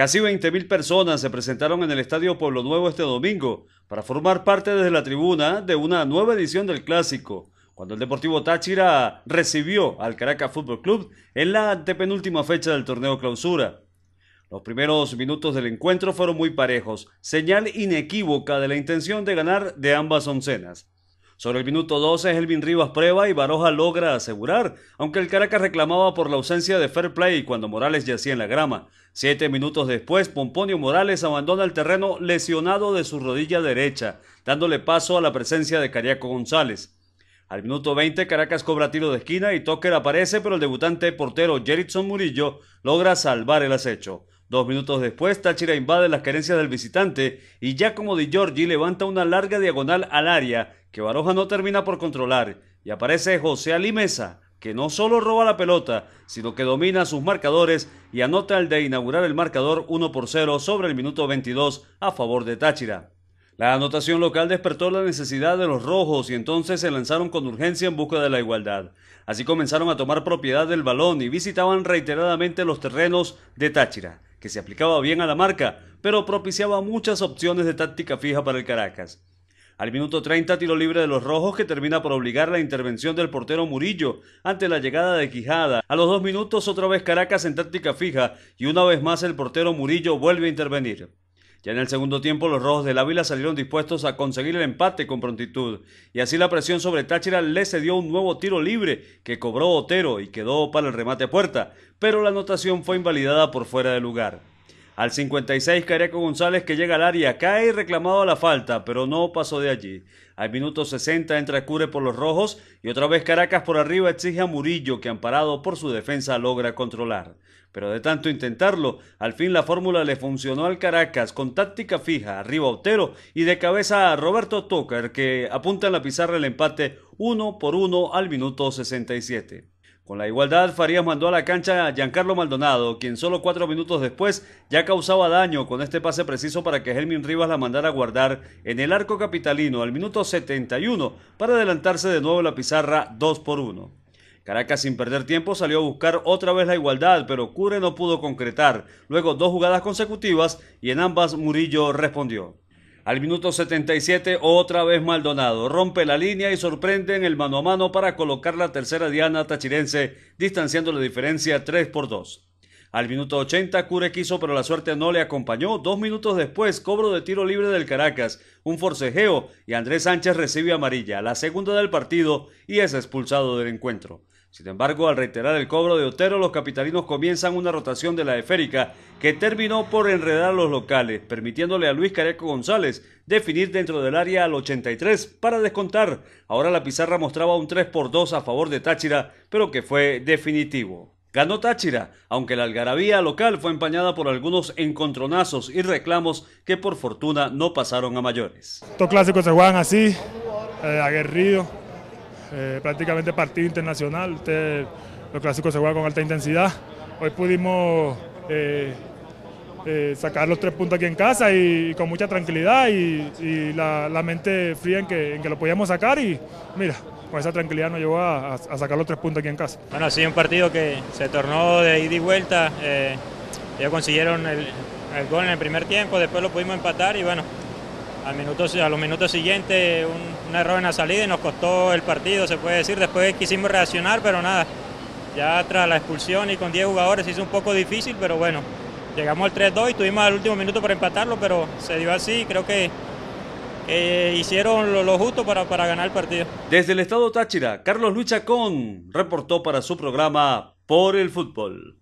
Casi 20.000 personas se presentaron en el Estadio Pueblo Nuevo este domingo para formar parte desde la tribuna de una nueva edición del Clásico, cuando el Deportivo Táchira recibió al Caracas Fútbol Club en la antepenúltima fecha del torneo clausura. Los primeros minutos del encuentro fueron muy parejos, señal inequívoca de la intención de ganar de ambas oncenas. Sobre el minuto 12, Elvin Rivas prueba y Baroja logra asegurar, aunque el Caracas reclamaba por la ausencia de fair play cuando Morales yacía en la grama. Siete minutos después, Pomponio Morales abandona el terreno lesionado de su rodilla derecha, dándole paso a la presencia de Cariaco González. Al minuto 20, Caracas cobra tiro de esquina y Toker aparece, pero el debutante portero Jeritson Murillo logra salvar el acecho. Dos minutos después, Táchira invade las carencias del visitante y Giacomo Di Giorgi levanta una larga diagonal al área que Baroja no termina por controlar y aparece José Alimesa, que no solo roba la pelota, sino que domina sus marcadores y anota el de inaugurar el marcador 1 por 0 sobre el minuto 22 a favor de Táchira. La anotación local despertó la necesidad de los rojos y entonces se lanzaron con urgencia en busca de la igualdad. Así comenzaron a tomar propiedad del balón y visitaban reiteradamente los terrenos de Táchira que se aplicaba bien a la marca, pero propiciaba muchas opciones de táctica fija para el Caracas. Al minuto 30, tiro libre de los rojos que termina por obligar la intervención del portero Murillo ante la llegada de Quijada. A los dos minutos, otra vez Caracas en táctica fija y una vez más el portero Murillo vuelve a intervenir. Ya en el segundo tiempo, los rojos del Ávila salieron dispuestos a conseguir el empate con prontitud, y así la presión sobre Táchira le cedió un nuevo tiro libre que cobró Otero y quedó para el remate a puerta, pero la anotación fue invalidada por fuera de lugar. Al 56, Cariaco González que llega al área, cae reclamado a la falta, pero no pasó de allí. Al minuto 60 entra Cure por los rojos y otra vez Caracas por arriba exige a Murillo que amparado por su defensa logra controlar. Pero de tanto intentarlo, al fin la fórmula le funcionó al Caracas con táctica fija, arriba Otero y de cabeza a Roberto Tucker que apunta en la pizarra el empate 1 por 1 al minuto 67. Con la igualdad, Farías mandó a la cancha a Giancarlo Maldonado, quien solo cuatro minutos después ya causaba daño con este pase preciso para que Helmin Rivas la mandara a guardar en el arco capitalino al minuto 71 para adelantarse de nuevo la pizarra 2 por 1. Caracas sin perder tiempo salió a buscar otra vez la igualdad, pero Cure no pudo concretar. Luego dos jugadas consecutivas y en ambas Murillo respondió. Al minuto 77, otra vez Maldonado. Rompe la línea y sorprende en el mano a mano para colocar la tercera diana tachirense, distanciando la diferencia 3 por 2. Al minuto 80, Cure quiso, pero la suerte no le acompañó. Dos minutos después, cobro de tiro libre del Caracas, un forcejeo y Andrés Sánchez recibe amarilla, la segunda del partido, y es expulsado del encuentro. Sin embargo, al reiterar el cobro de Otero, los capitalinos comienzan una rotación de la esférica que terminó por enredar a los locales, permitiéndole a Luis Careco González definir dentro del área al 83 para descontar. Ahora la pizarra mostraba un 3 por 2 a favor de Táchira, pero que fue definitivo. Ganó Táchira, aunque la algarabía local fue empañada por algunos encontronazos y reclamos que por fortuna no pasaron a mayores. Estos clásicos se juegan así, eh, aguerrido eh, prácticamente partido internacional. los clásicos se juegan con alta intensidad. Hoy pudimos eh, eh, sacar los tres puntos aquí en casa y, con mucha tranquilidad y, la, mente fría en que, lo podíamos sacar y mira, con esa tranquilidad nos llevó a, sacar los tres puntos aquí en casa. Bueno, ha sido un partido que se tornó de ida y vuelta. ya consiguieron el gol en el primer tiempo, después lo pudimos empatar y bueno, a los minutos siguientes un, error en la salida y nos costó el partido, se puede decir. Después quisimos reaccionar, pero nada. Ya tras la expulsión y con 10 jugadores hizo un poco difícil, pero bueno, llegamos al 3-2 y tuvimos el último minuto para empatarlo, pero se dio así. Creo que, hicieron lo, justo para, para ganar el partido. Desde el estado Táchira, Carlos Luchacón reportó para su programa Por el Fútbol.